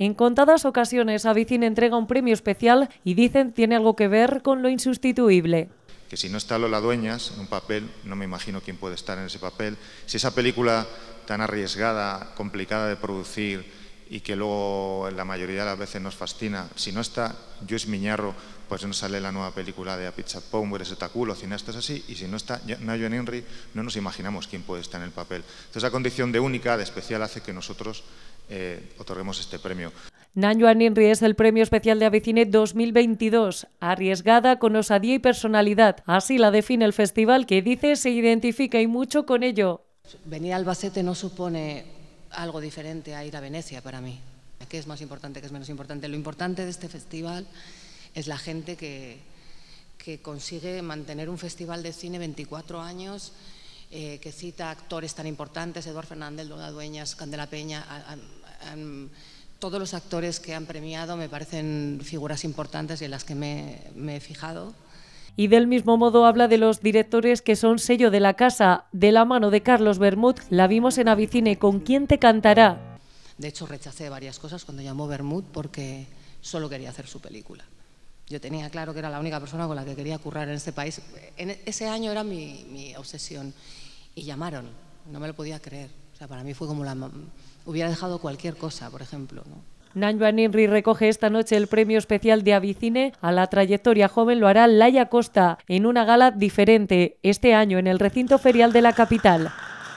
En contadas ocasiones, Avicin entrega un premio especial y dicen tiene algo que ver con lo insustituible. Que si no está Lola Dueñas en un papel, no me imagino quién puede estar en ese papel. Si esa película tan arriesgada, complicada de producir, y que luego la mayoría de las veces nos fascina. Si no está yo es Miñarro, pues no sale la nueva película de a pizza Pomber, ese taculo, es así, y si no está Nayo Henry, no nos imaginamos quién puede estar en el papel. Entonces, condición de única, de especial, hace que nosotros eh, otorguemos este premio. Nayo Henry es el premio especial de Avicine 2022, arriesgada con osadía y personalidad. Así la define el festival que dice se identifica y mucho con ello. Venir al Albacete no supone algo diferente a ir a Venecia para mí. ¿Qué es más importante, qué es menos importante? Lo importante de este festival es la gente que, que consigue mantener un festival de cine 24 años, eh, que cita actores tan importantes, Eduardo Fernández, Dona Dueñas, Candela Peña, todos los actores que han premiado me parecen figuras importantes y en las que me he fijado y del mismo modo habla de los directores que son sello de la casa. De la mano de Carlos Bermud la vimos en Avicine con ¿Quién te cantará? De hecho rechacé varias cosas cuando llamó Bermud porque solo quería hacer su película. Yo tenía claro que era la única persona con la que quería currar en este país. En ese año era mi, mi obsesión y llamaron, no me lo podía creer. O sea, para mí fue como la... Hubiera dejado cualquier cosa, por ejemplo. ¿no? Nanjuan Inri recoge esta noche el premio especial de Avicine. A la trayectoria joven lo hará Laia Costa en una gala diferente este año en el recinto ferial de la capital.